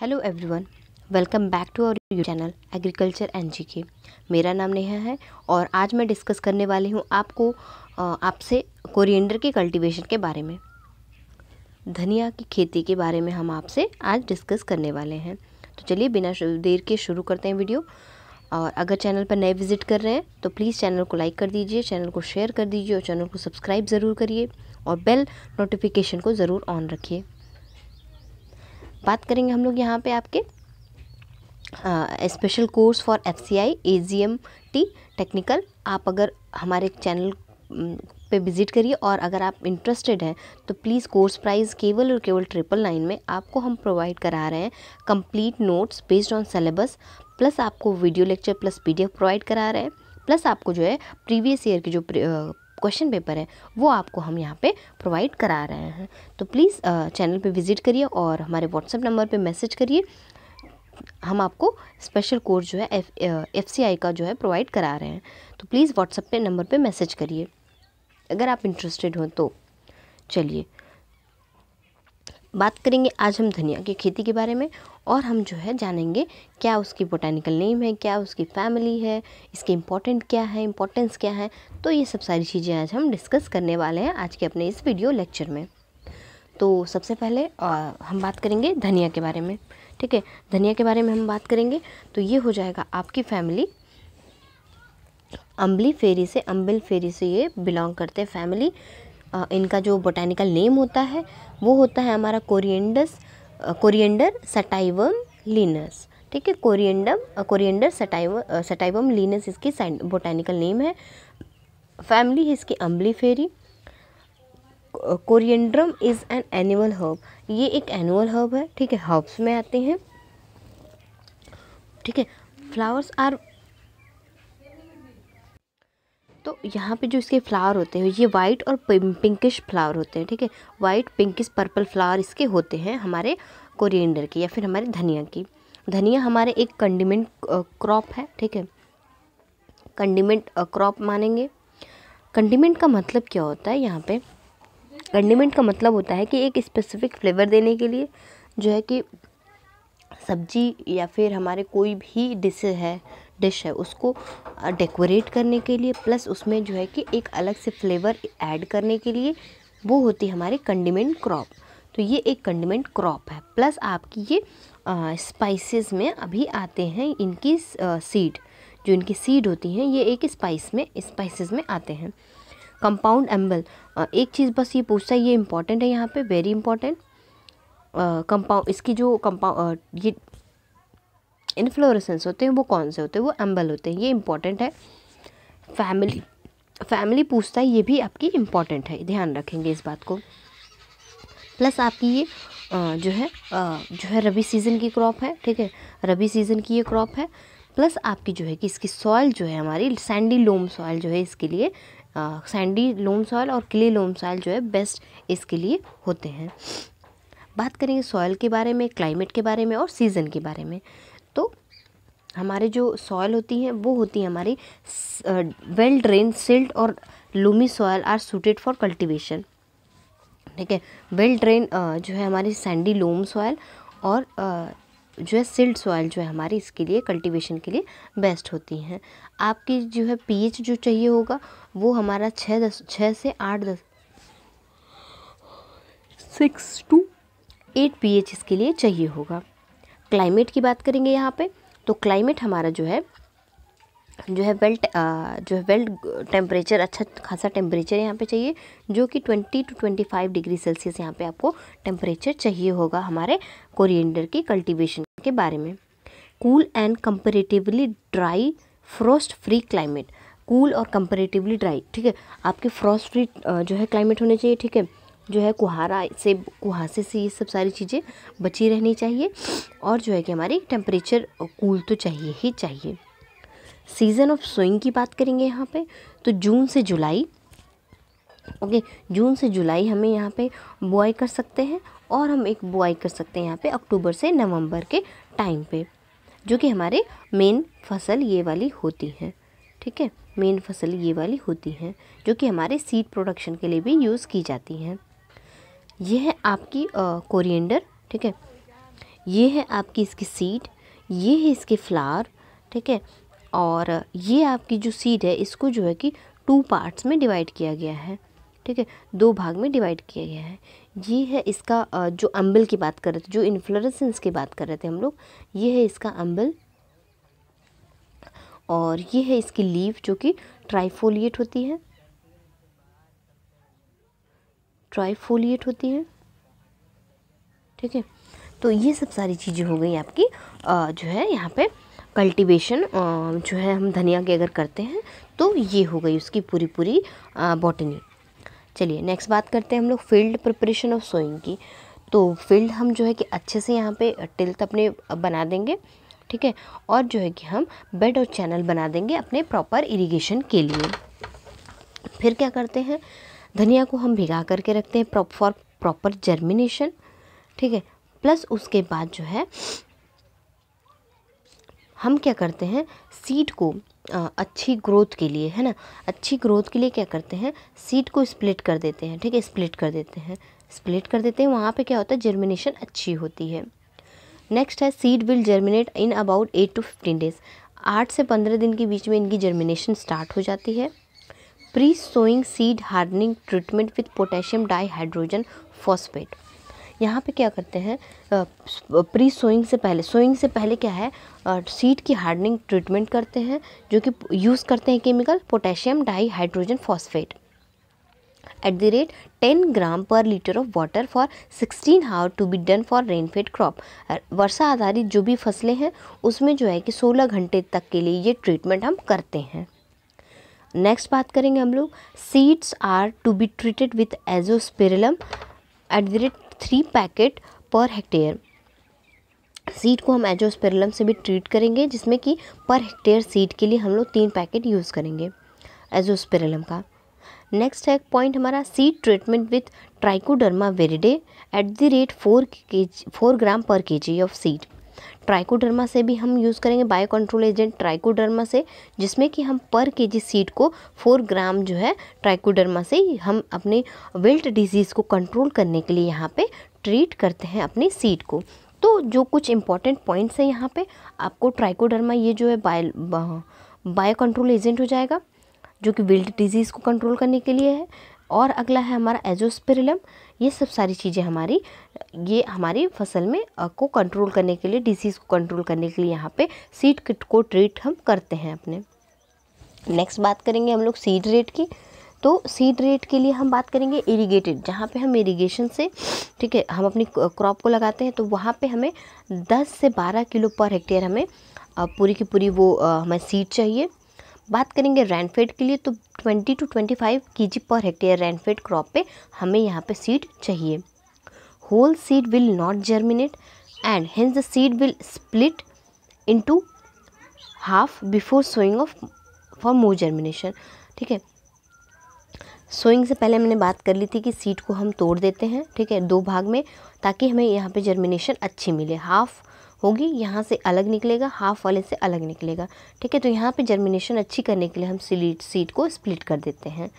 hello everyone welcome back to our you channel agriculture N G K मेरा नाम नेहा है और आज मैं डिस्कस करने वाली हूँ आपको आपसे कोरिएंडर के कल्टीवेशन के बारे में धनिया की खेती के बारे में हम आपसे आज डिस्कस करने वाले हैं तो चलिए बिना देर के शुरू करते हैं वीडियो और अगर चैनल पर नए विजिट कर रहे हैं तो प्लीज़ चैनल को लाइक कर दीजिए चैनल को शेयर कर दीजिए और चैनल को सब्सक्राइब ज़रूर करिए और बेल नोटिफिकेशन को ज़रूर ऑन रखिए बात करेंगे हम लोग यहाँ पे आपके special course for F C I A G M T technical आप अगर हमारे चैनल पे विज़िट करिए और अगर आप इंटरेस्टेड हैं तो प्लीज़ कोर्स प्राइस केवल और केवल ट्रिपल नाइन में आपको हम प्रोवाइड करा रहे हैं complete notes based on syllabus plus आपको video lecture plus PDF provide करा रहे हैं प्लस आपको जो है प्रीवियस ईयर के जो क्वेश्चन पेपर है वो आपको हम यहाँ पे प्रोवाइड करा रहे हैं तो प्लीज़ चैनल पे विज़िट करिए और हमारे व्हाट्सएप नंबर पे मैसेज करिए हम आपको स्पेशल कोर्स जो है एफ सी आई का जो है प्रोवाइड करा रहे हैं तो प्लीज़ व्हाट्सएप पे नंबर पे मैसेज करिए अगर आप इंटरेस्टेड हों तो चलिए बात करेंगे आज हम धनिया की खेती के बारे में और हम जो है जानेंगे क्या उसकी बोटानिकल नेम है क्या उसकी फैमिली है इसके इम्पोर्टेंट क्या है इम्पोर्टेंस क्या है तो ये सब सारी चीज़ें आज हम डिस्कस करने वाले हैं आज के अपने इस वीडियो लेक्चर में तो सबसे पहले आ, हम बात करेंगे धनिया के बारे में ठीक है धनिया के बारे में हम बात करेंगे तो ये हो जाएगा आपकी फैमिली अम्बली फेरी से अम्बिल फेरी से ये बिलोंग करते हैं फैमिली इनका जो बोटैनिकल नेम होता है वो होता है हमारा कोरिएंडस कोरिएंडर सटाइवम लिनस ठीक है coriandrum coriander sative sativum Linn इसकी बोटानिकल नेम है फैमिली है इसकी Umbelliferae coriandrum is an animal herb ये एक एनुअल हर्ब है ठीक है हर्ब्स में आते हैं ठीक है फ्लावर्स आर तो यहाँ पे जो इसके फ्लावर होते हैं ये वाइट और पिंकिश फ्लावर होते हैं ठीक है वाइट पिंकिश पर्पल फ्लावर इसके होते हैं हमारे कोरिएंडर के या फिर हमारे धनिया की धनिया हमारे एक कंडीमेंट क्रॉप है ठीक है कंडीमेंट क्रॉप मानेंगे कंडीमेंट का मतलब क्या होता है यहाँ पे कंडीमेंट का मतलब होता है कि एक स्पेसिफिक फ्लेवर देने के लिए जो है कि सब्जी या फिर हमारे कोई भी डिश है डिश है उसको डेकोरेट करने के लिए प्लस उसमें जो है कि एक अलग से फ्लेवर ऐड करने के लिए वो होती है हमारे कंडीमेंट क्रॉप तो ये एक कंडीमेंट क्रॉप है प्लस आपकी ये स्पाइसेस में अभी आते हैं इनकी सीड जो इनकी सीड होती हैं ये एक स्पाइस में स्पाइसेस में आते हैं कंपाउंड एम्बल एक चीज़ बस ये पूछता है ये इंपॉर्टेंट है यहाँ पे वेरी इंपॉर्टेंट कंपाउंड इसकी जो कंपाउंड ये इन्फ्लोरेसेंस होते हैं वो कौन से होते हैं वो एम्बल होते हैं ये इंपॉर्टेंट है फैमिली फैमिली पूछता है ये भी आपकी इम्पॉर्टेंट है ध्यान रखेंगे इस बात को प्लस आपकी ये जो है जो है रबी सीज़न की क्रॉप है ठीक है रबी सीज़न की ये क्रॉप है प्लस आपकी जो है कि इसकी सॉइल जो है हमारी सैंडी लोम सॉइल जो है इसके लिए सैंडी लोम सॉइल और क्ले लोम सॉइल जो है बेस्ट इसके लिए होते हैं बात करेंगे सॉइल के बारे में क्लाइमेट के बारे में और सीज़न के बारे में तो हमारे जो सॉयल होती हैं वो होती हैं हमारी वेल ड्रेन सिल्ट और loamy soil are suited for cultivation ठीक है वेल ड्रेन जो है हमारी सैंडी लोम सॉयल और जो है सिल्ट सॉयल जो है हमारी इसके लिए कल्टीवेशन के लिए बेस्ट होती हैं आपकी जो है पीएच जो चाहिए होगा वो हमारा छः दस छः से आठ दस सिक्स टू एट पीएच इसके लिए चाहिए होगा क्लाइमेट की बात करेंगे यहाँ पे तो क्लाइमेट हमारा जो है जो है वेल्ट जो है वेल्ट टेम्परेचर अच्छा खासा टेम्परेचर यहाँ पे चाहिए जो कि 20 टू 25 डिग्री सेल्सियस यहाँ पे आपको टेम्परेचर चाहिए होगा हमारे कोरिएंडर की कल्टीवेशन के बारे में cool and comparatively dry frost free climate cool और कंपेरेटिवली ड्राई ठीक है आपके फ्रॉस्ट फ्री जो है क्लाइमेट होने चाहिए ठीक है जो है कुहारा से कुहासे से ये सब सारी चीज़ें बची रहनी चाहिए और जो है कि हमारी टेम्परेचर कूल तो चाहिए ही चाहिए सीज़न ऑफ सोइंग की बात करेंगे यहाँ पे तो जून से जुलाई ओके जून से जुलाई हमें यहाँ पे बुआई कर सकते हैं और हम एक बुआई कर सकते हैं यहाँ पे अक्टूबर से नवंबर के टाइम पे जो कि हमारे मेन फसल ये वाली होती हैं ठीक है मेन फसल ये वाली होती हैं जो कि हमारे सीड प्रोडक्शन के लिए भी यूज़ की जाती हैं ये है आपकी कोरिएंडर ठीक है ये है आपकी इसकी सीड ये है इसके फ्लावर ठीक है और ये आपकी जो सीड है इसको जो है कि टू पार्ट्स में डिवाइड किया गया है ठीक है दो भाग में डिवाइड किया गया है ये है इसका जो अम्बल की बात कर रहे थे जो इन्फ्लोरेसेंस की बात कर रहे थे हम लोग ये है इसका अम्बल और ये है इसकी लीव जो कि ट्राइफोलिएट होती है ट्राईफोलिएट होती है ठीक है तो ये सब सारी चीज़ें हो गई आपकी आ, जो है यहाँ पे कल्टीवेशन जो है हम धनिया की अगर करते हैं तो ये हो गई उसकी पूरी पूरी बॉटनी चलिए नेक्स्ट बात करते हैं हम लोग फील्ड प्रिपरेशन ऑफ सोइंग की तो फील्ड हम जो है कि अच्छे से यहाँ पे टिल्थ अपने बना देंगे ठीक है और जो है कि हम बेड और चैनल बना देंगे अपने प्रॉपर इरीगेशन के लिए फिर क्या करते हैं धनिया को हम भिगा करके रखते हैं फॉर प्रॉपर जर्मिनेशन ठीक है प्लस उसके बाद जो है हम क्या करते हैं सीड को अच्छी ग्रोथ के लिए है ना अच्छी ग्रोथ के लिए क्या करते हैं सीड को स्प्लिट कर देते हैं ठीक है स्प्लिट कर देते हैं स्प्लिट कर देते हैं वहाँ पे क्या होता है जर्मिनेशन अच्छी होती है नेक्स्ट है seed will germinate in about eight to fifteen days आठ से पंद्रह दिन के बीच में इनकी जर्मिनेशन स्टार्ट हो जाती है pre sowing seed hardening treatment with potassium dihydrogen phosphate यहाँ पे क्या करते हैं प्री सोइंग से पहले सोइंग से पहले क्या है सीड की हार्डनिंग ट्रीटमेंट करते हैं जो कि यूज़ करते हैं chemical potassium dihydrogen phosphate at the rate ten gram per litre of water for sixteen hour to be done for rainfed crop वर्षा आधारित जो भी फसलें हैं उसमें जो है कि सोलह घंटे तक के लिए ये ट्रीटमेंट हम करते हैं नेक्स्ट बात करेंगे हम लोग seeds are to be treated with azospirillum at the rate three packet per hectare seed को हम एजोस्पेरलम से भी ट्रीट करेंगे जिसमें कि पर हेक्टेयर सीड के लिए हम लोग तीन पैकेट यूज़ करेंगे एजोस्पेरलम का नेक्स्ट है पॉइंट हमारा seed treatment with trichoderma viride at the rate four K G four gram per के जी ऑफ सीड ट्राइकोडर्मा से भी हम यूज़ करेंगे बायो कंट्रोल एजेंट ट्राइकोडर्मा से जिसमें कि हम पर के जी सीड को फोर ग्राम जो है ट्राइकोडर्मा से हम अपने वेल्ट डिजीज़ को कंट्रोल करने के लिए यहाँ पे ट्रीट करते हैं अपने सीड को तो जो कुछ इंपॉर्टेंट पॉइंट्स हैं यहाँ पे आपको ट्राइकोडर्मा ये जो है बायो बायो कंट्रोल एजेंट हो जाएगा जो कि विल्ट डिजीज़ को कंट्रोल करने के लिए है और अगला है हमारा एजोस्पिरिलम ये सब सारी चीज़ें हमारी ये हमारी फसल में को कंट्रोल करने के लिए डिसीज़ को कंट्रोल करने के लिए यहाँ पे सीड किट को ट्रीट हम करते हैं अपने नेक्स्ट बात करेंगे हम लोग सीड रेट की तो सीड रेट के लिए हम बात करेंगे इरिगेटेड जहाँ पे हम इरिगेशन से ठीक है हम अपनी क्रॉप को लगाते हैं तो वहाँ पे हमें 10 से 12 किलो पर हेक्टेयर हमें पूरी की पूरी वो हमें सीड चाहिए बात करेंगे रैनफेड के लिए तो 20 to 25 ji per hectare रैनफेड crop पे हमें यहाँ पे सीड चाहिए whole seed will not germinate and hence the seed will split into half before sowing of for more germination ठीक है सोइंग से पहले मैंने बात कर ली थी कि सीड को हम तोड़ देते हैं ठीक है दो भाग में ताकि हमें यहाँ पर जर्मिनेशन अच्छी मिले हाफ होगी यहाँ से अलग निकलेगा हाफ वाले से अलग निकलेगा ठीक है तो यहाँ पे जर्मिनेशन अच्छी करने के लिए हम सीट सीट को स्प्लिट कर देते हैं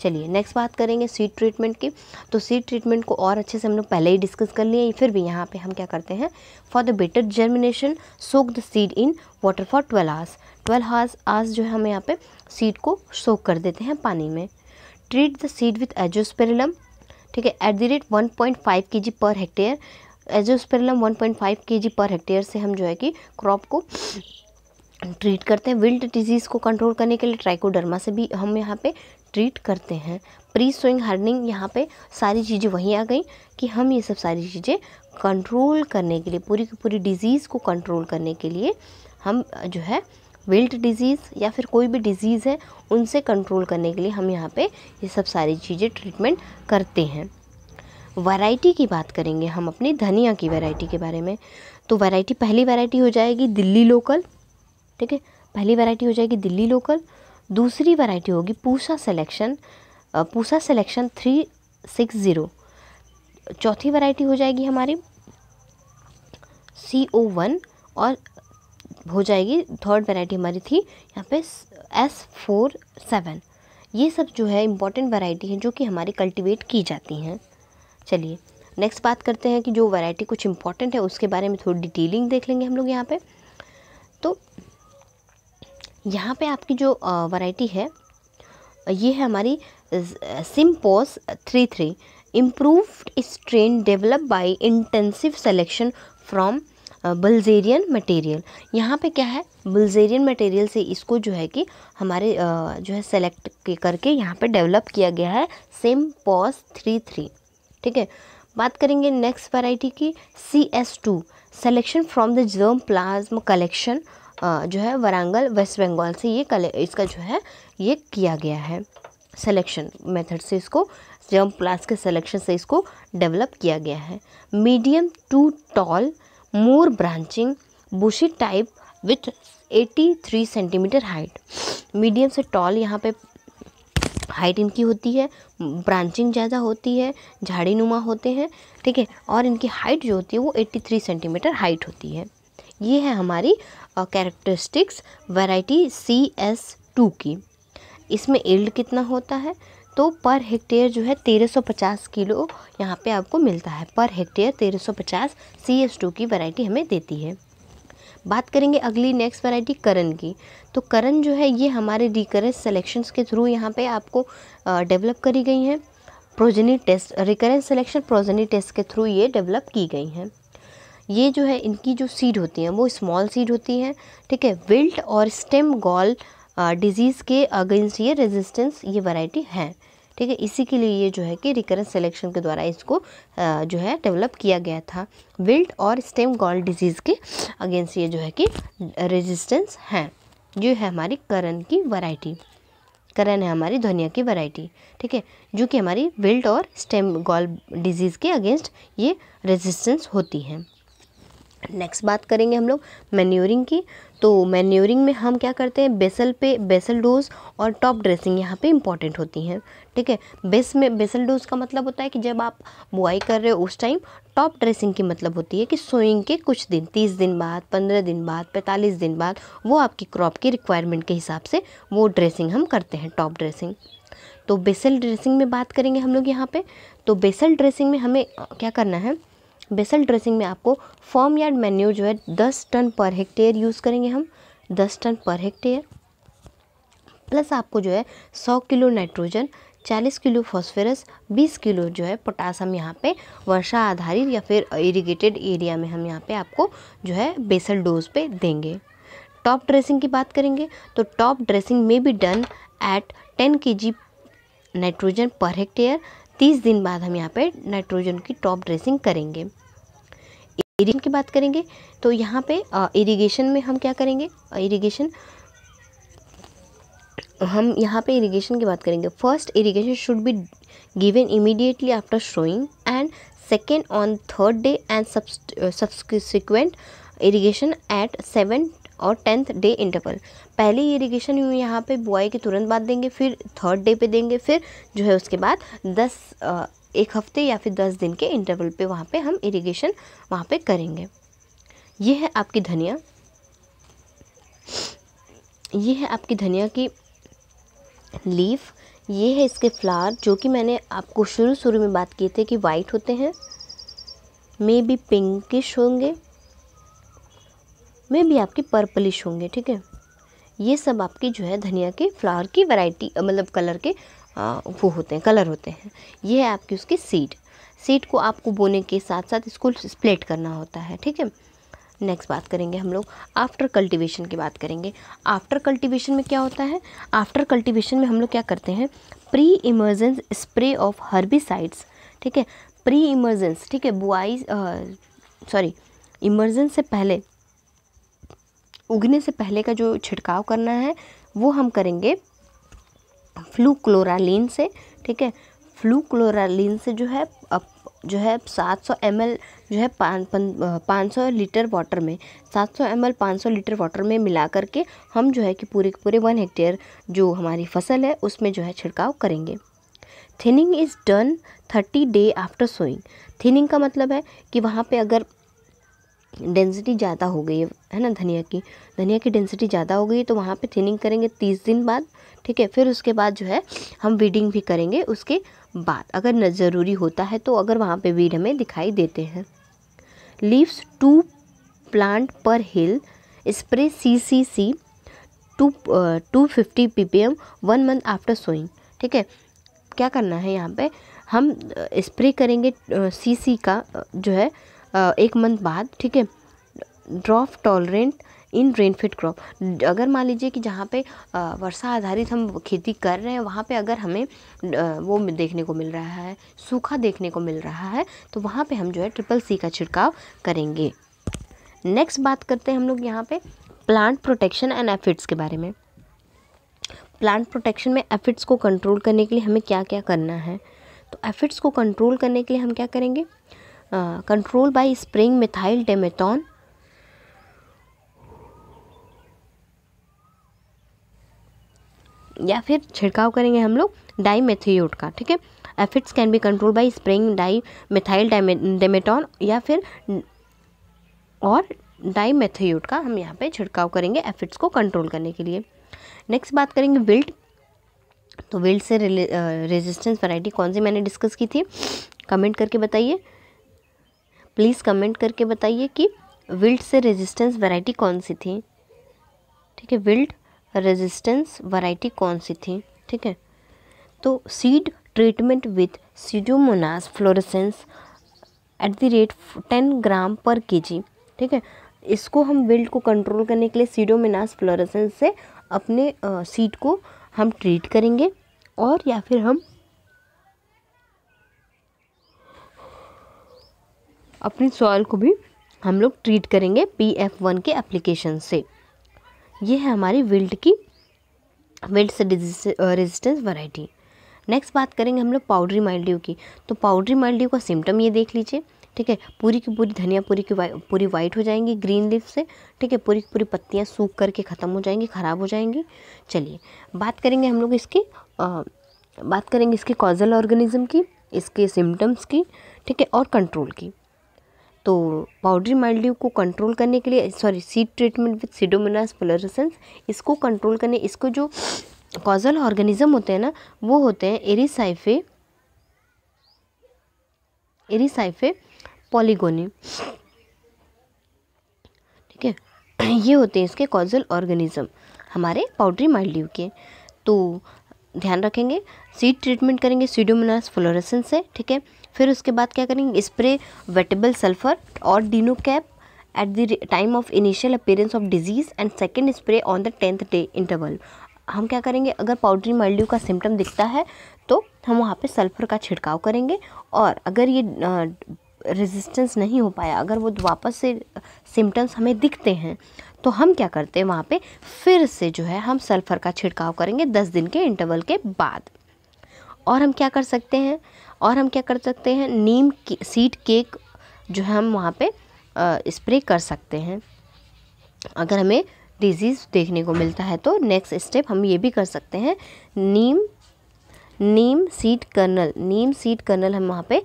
चलिए नेक्स्ट बात करेंगे सीड ट्रीटमेंट की तो सीड ट्रीटमेंट को और अच्छे से हम लोग पहले ही डिस्कस कर लिए फिर भी यहाँ पे हम क्या करते हैं for the better germination soak the seed in water for twelve hours twelve hours hours जो है हम यहाँ पे सीड को सोक कर देते हैं पानी में treat the seed with azospirillum ठीक है at the rate one point five K G per hectare azospirillum 1.5 KG per hectare से हम जो है कि क्रॉप को ट्रीट करते हैं विल्ट डिजीज़ को कंट्रोल करने के लिए ट्राइकोडर्मा से भी हम यहाँ पे ट्रीट करते हैं प्री स्विंग हार्डनिंग यहाँ पे सारी चीज़ें वहीं आ गई कि हम ये सब सारी चीज़ें कंट्रोल करने के लिए पूरी की पूरी डिजीज़ को कंट्रोल करने के लिए हम जो है विल्ट डिजीज़ या फिर कोई भी डिजीज़ है उनसे कंट्रोल करने के लिए हम यहाँ पे ये सब सारी चीज़ें ट्रीटमेंट करते हैं वैरायटी की बात करेंगे हम अपने धनिया की वैरायटी के बारे में तो वैरायटी पहली वैरायटी हो जाएगी दिल्ली लोकल ठीक है पहली वैरायटी हो जाएगी दिल्ली लोकल दूसरी वैरायटी होगी Pusa selection Pusa selection three six zero चौथी वैरायटी हो जाएगी हमारी सी ओ वन और हो जाएगी थर्ड वैरायटी हमारी थी यहाँ पे एस फोर सेवन ये सब जो है इम्पॉर्टेंट वैरायटी हैं जो कि हमारी कल्टीवेट की जाती हैं चलिए नेक्स्ट बात करते हैं कि जो वैरायटी कुछ इम्पॉर्टेंट है उसके बारे में थोड़ी डिटेलिंग देख लेंगे हम लोग यहाँ पे तो यहाँ पे आपकी जो वैरायटी है ये है हमारी सिम्पोस three three improved strain develop by intensive selection from Bulgarian material यहाँ पे क्या है बल्जेरियन मटेरियल से इसको जो है कि हमारे जो है सेलेक्ट करके यहाँ पे डेवलप किया गया है सेम पॉस थ्री थ्री ठीक है बात करेंगे नेक्स्ट वैरायटी की C S two selection from the germ plasm collection जो है वरांगल वेस्ट बंगाल से ये कले इसका जो है ये किया गया है सेलेक्शन मेथड से इसको जर्म प्लाज के सेलेक्शन से इसको डेवलप किया गया है medium to tall more branching bushy type with 83 centimetre height medium से टॉल यहाँ पे हाइट इनकी होती है ब्रांचिंग ज़्यादा होती है झाड़ी नुमा होते हैं ठीक है और इनकी हाइट जो होती है वो 83 सेंटीमीटर हाइट होती है ये है हमारी characteristics variety C S two की इसमें एल्ड कितना होता है तो पर हेक्टेयर जो है 1350 किलो यहाँ पे आपको मिलता है per hectare 1350 C S two की वैरायटी हमें देती है बात करेंगे अगली नेक्स्ट वैरायटी करण की तो करण जो है ये हमारे रिकरेंस सेलेक्शन के थ्रू यहाँ पे आपको डेवलप करी गई हैं progeny test recurrent selection progeny test के थ्रू ये डेवलप की गई हैं ये जो है इनकी जो सीड होती हैं वो स्मॉल सीड होती हैं ठीक है विल्ट और स्टेम गॉल डिजीज़ के अगेंस्ट ये रेजिस्टेंस ये वैरायटी है ठीक है इसी के लिए ये जो है कि रिकरेंस सिलेक्शन के द्वारा इसको जो है डेवलप किया गया था विल्ट और स्टेम गॉल डिजीज़ के अगेंस्ट ये जो है कि रेजिस्टेंस है ये है हमारी करण की वराइटी करण है हमारी धनिया की वराइटी ठीक है जो कि हमारी विल्ट और स्टेम गॉल डिजीज़ के अगेंस्ट ये रेजिस्टेंस होती है नेक्स्ट बात करेंगे हम लोग मैन्योरिंग की तो मैन्योरिंग में हम क्या करते हैं बेसल पे बेसल डोज और टॉप ड्रेसिंग यहाँ पे इम्पॉर्टेंट होती हैं ठीक है बेस में बेसल डोज का मतलब होता है कि जब आप बुआई कर रहे हो उस टाइम टॉप ड्रेसिंग की मतलब होती है कि सोइंग के कुछ दिन तीस दिन बाद पंद्रह दिन बाद पैंतालीस दिन बाद वो आपकी क्रॉप की रिक्वायरमेंट के हिसाब से वो ड्रेसिंग हम करते हैं टॉप ड्रेसिंग तो बेसल ड्रेसिंग में बात करेंगे हम लोग यहाँ पर तो बेसल ड्रेसिंग में हमें क्या करना है बेसल ड्रेसिंग में आपको फॉर्म यार्ड मेन्यू जो है दस टन पर हेक्टेयर यूज़ करेंगे हम दस टन पर हेक्टेयर प्लस आपको जो है सौ किलो नाइट्रोजन चालीस किलो फॉस्फेरस बीस किलो जो है पोटास हम यहाँ पे वर्षा आधारित या फिर इरिगेटेड एरिया में हम यहाँ पे आपको जो है बेसल डोज पे देंगे टॉप ड्रेसिंग की बात करेंगे तो टॉप ड्रेसिंग में भी डन एट टेन के जी नाइट्रोजन पर हेक्टेयर तीस दिन बाद हम यहाँ पे नाइट्रोजन की टॉप ड्रेसिंग करेंगे इरीगेशन की बात करेंगे तो यहाँ पे इरिगेशन में हम क्या करेंगे इरिगेशन हम यहाँ पे इरिगेशन की बात करेंगे first irrigation should be given immediately after sowing and second on third day and subsequent irrigation at seven or tenth day interval पहले इरीगेशन यहाँ पे बुआई के तुरंत बाद देंगे फिर थर्ड डे पे देंगे फिर जो है उसके बाद दस एक हफ्ते या फिर दस दिन के इंटरवल पे वहाँ पे हम इरीगेशन वहाँ पे करेंगे ये है आपकी धनिया ये है आपकी धनिया की लीफ ये है इसके फ्लावर जो कि मैंने आपको शुरू शुरू में बात किए थे कि वाइट होते हैं मे बी पिंकिश होंगे में भी आपके पर्पलिश होंगे ठीक है ये सब आपकी जो है धनिया के फ्लावर की वैरायटी मतलब कलर के आ, वो होते हैं कलर होते हैं ये है आपकी उसकी सीड सीड को आपको बोने के साथ साथ इसको स्प्लिट करना होता है ठीक है नेक्स्ट बात करेंगे हम लोग आफ्टर कल्टीवेशन की बात करेंगे आफ्टर कल्टीवेशन में क्या होता है आफ्टर कल्टीवेशन में हम लोग क्या करते हैं pre emergence spray of herbicides ठीक है प्री इमर्जेंस ठीक है बुआई सॉरी इमर्जेंस से पहले उगने से पहले का जो छिड़काव करना है वो हम करेंगे फ्लू क्लोरालीन से ठीक है फ्लू क्लोरालीन से जो है अब जो है 700 सौ जो है पाँच सौ लीटर वाटर में 700 सौ एम 500 लीटर वाटर में मिला करके हम जो है कि पूरे पूरे वन हेक्टेयर जो हमारी फसल है उसमें जो है छिड़काव करेंगे thinning is done thirty day after sowing thinning का मतलब है कि वहाँ पे अगर डेंसिटी ज़्यादा हो गई है है ना धनिया की धनिया की डेंसिटी ज़्यादा हो गई तो वहाँ पे थिनिंग करेंगे तीस दिन बाद ठीक है फिर उसके बाद जो है हम वीडिंग भी करेंगे उसके बाद अगर न ज़रूरी होता है तो अगर वहाँ पे वीड हमें दिखाई देते हैं leaves two plant per hill spray C C C two two fifty P P M one month after sowing ठीक है क्या करना है यहाँ पे हम स्प्रे uh, करेंगे सी uh, सी का uh, जो है एक मंथ बाद ठीक है drought tolerant in rainfed crop अगर मान लीजिए कि जहाँ पे वर्षा आधारित हम खेती कर रहे हैं वहाँ पे अगर हमें वो देखने को मिल रहा है सूखा देखने को मिल रहा है तो वहाँ पे हम जो है ट्रिपल सी का छिड़काव करेंगे नेक्स्ट बात करते हैं हम लोग यहाँ पे प्लांट प्रोटेक्शन एंड एफिड्स के बारे में प्लांट प्रोटेक्शन में एफिड्स को कंट्रोल करने के लिए हमें क्या क्या करना है तो एफिड्स को कंट्रोल करने के लिए हम क्या करेंगे control by spraying methyl demeton या फिर छिड़काव करेंगे हम लोग डाई मेथियोड का ठीक है aphids can be control by spraying dimethyl demeton या फिर और डाई मेथियोड का हम यहाँ पे छिड़काव करेंगे एफिड्स को कंट्रोल करने के लिए नेक्स्ट बात करेंगे विल्ट तो विल्ट से रेजिस्टेंस वैरायटी कौन सी मैंने डिस्कस की थी कमेंट करके बताइए प्लीज़ कमेंट करके बताइए कि विल्ट से रेजिस्टेंस वैरायटी कौन सी थी ठीक है विल्ट रेजिस्टेंस वैरायटी कौन सी थी ठीक है तो seed treatment with pseudomonas fluorescens at the rate ten gram per के ठीक है इसको हम विल्ट को कंट्रोल करने के लिए सीडोमिनास फ्लोरेसेंस से अपने सीड को हम ट्रीट करेंगे और या फिर हम अपने सॉइल को भी हम लोग ट्रीट करेंगे पी एफ वन के एप्लीकेशन से ये है हमारी विल्ट की विल्ट रेजिस्टेंस वैरायटी नेक्स्ट बात करेंगे हम लोग पाउडरी माइल्ड्यू की तो पाउडरी माइल्ड्यू का सिम्टम ये देख लीजिए ठीक है पूरी की पूरी धनिया पूरी की वाई, पूरी वाइट हो जाएंगी ग्रीन लीफ से ठीक है पूरी की पूरी पत्तियाँ सूख करके ख़त्म हो जाएंगी ख़राब हो जाएंगी चलिए बात करेंगे हम लोग इसकी आ, बात करेंगे इसके कॉजल ऑर्गेनिज्म की इसके सिम्टम्स की ठीक है और कंट्रोल की तो पाउडरी माइल्ड्यू को कंट्रोल करने के लिए sorry seed treatment with pseudomonas fluorescens इसको कंट्रोल करने इसको जो कॉजल ऑर्गेनिज्म होते हैं ना वो होते हैं एरिसाइफे एरिसाइफे पॉलीगोनी ठीक है ये होते हैं इसके कॉजल ऑर्गेनिज्म हमारे पाउडरी माइल्ड्यू के तो ध्यान रखेंगे सीड ट्रीटमेंट करेंगे सीडोमिनास फ्लोरेसेंस से ठीक है फिर उसके बाद क्या करेंगे स्प्रे वेटेबल सल्फर और dinocap at the time of initial appearance of disease and second spray on the tenth day interval हम क्या करेंगे अगर पाउडरी मल्ड्यू का सिम्टम दिखता है तो हम वहाँ पे सल्फर का छिड़काव करेंगे और अगर ये रेजिस्टेंस नहीं हो पाया अगर वो वापस से सिम्टम्स हमें दिखते हैं तो हम क्या करते हैं वहाँ पे फिर से जो है हम सल्फ़र का छिड़काव करेंगे दस दिन के इंटरवल के बाद और हम क्या कर सकते हैं और हम क्या कर सकते हैं नीम सीड केक जो है हम वहाँ पे स्प्रे कर सकते हैं अगर हमें डिजीज़ देखने को मिलता है तो नेक्स्ट स्टेप हम ये भी कर सकते हैं neem neem seed kernel neem seed kernel हम वहाँ पे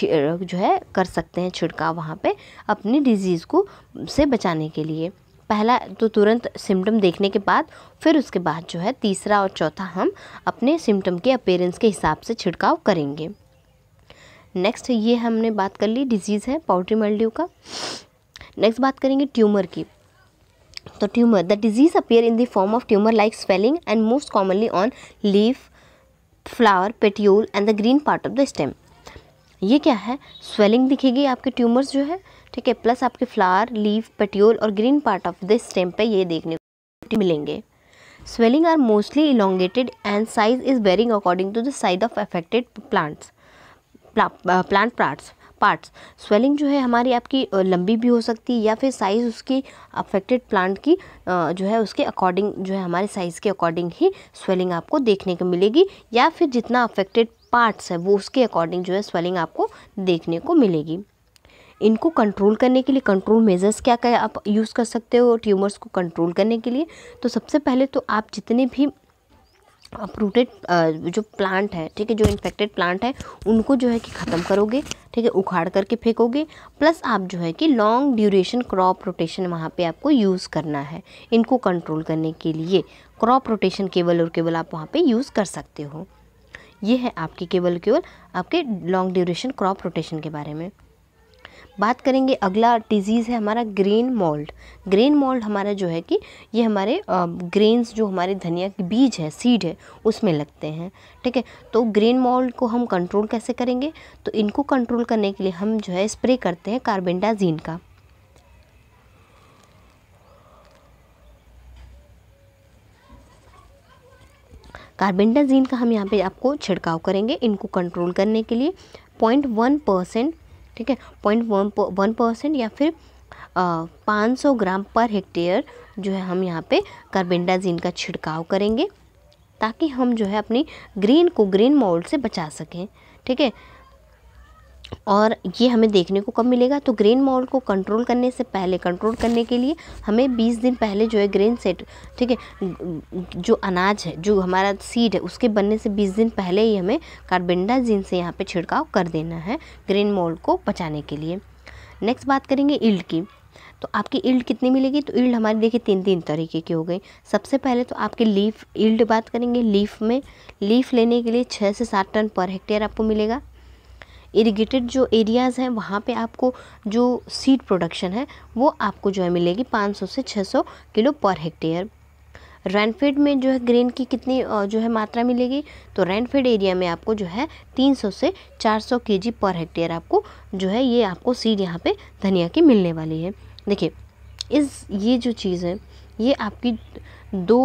जो है कर सकते हैं छिड़काव वहाँ पे अपनी डिजीज़ को से बचाने के लिए पहला तो तुरंत सिम्टम देखने के बाद फिर उसके बाद जो है तीसरा और चौथा हम अपने सिम्टम के अपेयरेंस के हिसाब से छिड़काव करेंगे नेक्स्ट ये हमने बात कर ली डिजीज़ है पाउट्री मल्ड्यू का नेक्स्ट बात करेंगे ट्यूमर की तो tumour the disease appear in the form of tumour like swelling and most commonly on leaf flower petiole and the green part of the stem ये क्या है स्वेलिंग दिखेगी आपके ट्यूमर्स जो है ठीक है प्लस आपके फ्लावर लीव पेट्योल और green part of the stem पे ये देखने को मिलेंगे swelling are mostly elongated and size is varying according to the size of affected plants plant parts parts swelling जो है हमारी आपकी uh, लंबी भी हो सकती है या फिर साइज़ उसकी अफेक्टेड प्लांट की uh, जो है उसके अकॉर्डिंग जो है हमारे साइज़ के अकॉर्डिंग ही स्वेलिंग आपको देखने को मिलेगी या फिर जितना अफेक्टेड पार्ट्स है वो उसके अकॉर्डिंग जो है स्वेलिंग आपको देखने को मिलेगी इनको कंट्रोल करने के लिए कंट्रोल मेजर्स क्या क्या आप यूज़ कर सकते हो ट्यूमर्स को कंट्रोल करने के लिए तो सबसे पहले तो आप जितने भी अपरूटेड जो प्लांट है ठीक है जो इन्फेक्टेड प्लांट है उनको जो है कि ख़त्म करोगे ठीक है उखाड़ करके फेंकोगे प्लस आप जो है कि लॉन्ग ड्यूरेशन क्रॉप रोटेशन वहाँ पे आपको यूज़ करना है इनको कंट्रोल करने के लिए क्रॉप रोटेशन केवल और केवल आप वहाँ पे यूज़ कर सकते हो ये है आपके केवल केवल आपके लॉन्ग ड्यूरेशन क्रॉप रोटेशन के बारे में बात करेंगे अगला डिजीज़ है हमारा ग्रेन मोल्ड ग्रेन मोल्ड हमारा जो है कि ये हमारे ग्रेन्स जो हमारे धनिया के बीज है सीड है उसमें लगते हैं ठीक है तो ग्रेन मोल्ड को हम कंट्रोल कैसे करेंगे तो इनको कंट्रोल करने के लिए हम जो है स्प्रे करते हैं कार्बेंडाजीन का कार्बेंडाजीन का हम यहाँ पे आपको छिड़काव करेंगे इनको कंट्रोल करने के लिए पॉइंट वन परसेंट ठीक है पॉइंट वन वन परसेंट या फिर पाँच सौ ग्राम पर हेक्टेयर जो है हम यहाँ पे कार्बेंडाजीन का छिड़काव करेंगे ताकि हम जो है अपनी ग्रीन को ग्रीन मॉल्ड से बचा सकें ठीक है और ये हमें देखने को कब मिलेगा तो ग्रेन मॉल्ड को कंट्रोल करने से पहले कंट्रोल करने के लिए हमें 20 दिन पहले जो है ग्रेन सेट ठीक है जो अनाज है जो हमारा सीड है उसके बनने से 20 दिन पहले ही हमें कार्बेंडाजिन से यहाँ पे छिड़काव कर देना है ग्रेन मोल्ड को बचाने के लिए नेक्स्ट बात करेंगे इल्ड की तो आपकी इल्ड कितनी मिलेगी तो इल्ड हमारी देखिए तीन तीन तरीके की हो गई सबसे पहले तो आपके लीफ इल्ड बात करेंगे लीफ में लीफ लेने के लिए छः से सात टन पर हेक्टेयर आपको मिलेगा इरिगेटेड जो एरियाज़ हैं वहाँ पे आपको जो सीड प्रोडक्शन है वो आपको जो है मिलेगी 500 से 600 किलो पर हेक्टेयर रैनफेड में जो है ग्रेन की कितनी जो है मात्रा मिलेगी तो रैनफेड एरिया में आपको जो है 300 से 400 जी पर हेक्टेयर आपको जो है ये आपको सीड यहाँ पे धनिया की मिलने वाली है देखिए इस ये जो चीज़ है ये आपकी दो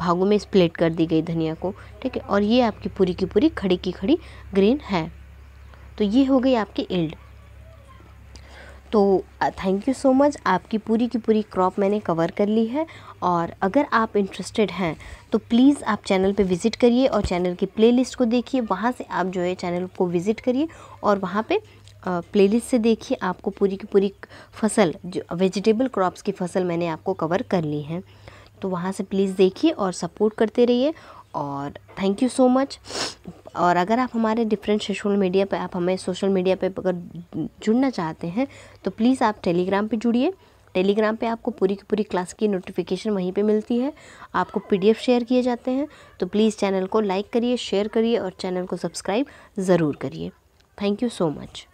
भागों में स्प्लिट कर दी गई धनिया को ठीक है और ये आपकी पूरी की पूरी खड़ी की खड़ी ग्रीन है तो ये हो गई आपकी इल्ड तो थैंक यू सो मच आपकी पूरी की पूरी क्रॉप मैंने कवर कर ली है और अगर आप इंटरेस्टेड हैं तो प्लीज़ आप चैनल पे विज़िट करिए और चैनल की प्लेलिस्ट को देखिए वहाँ से आप जो है चैनल को विज़िट करिए और वहाँ पे प्लेलिस्ट से देखिए आपको पूरी की पूरी फसल जो वेजिटेबल क्रॉप्स की फसल मैंने आपको कवर कर ली है तो वहाँ से प्लीज़ देखिए और सपोर्ट करते रहिए और थैंक यू सो मच और अगर आप हमारे डिफरेंट सोशल मीडिया पे आप हमें सोशल मीडिया पे अगर जुड़ना चाहते हैं तो प्लीज़ आप टेलीग्राम पे जुड़िए टेलीग्राम पे आपको पूरी की पूरी क्लास की नोटिफिकेशन वहीं पे मिलती है आपको पीडीएफ शेयर किए जाते हैं तो प्लीज़ चैनल को लाइक करिए शेयर करिए और चैनल को सब्सक्राइब ज़रूर करिए थैंक यू सो मच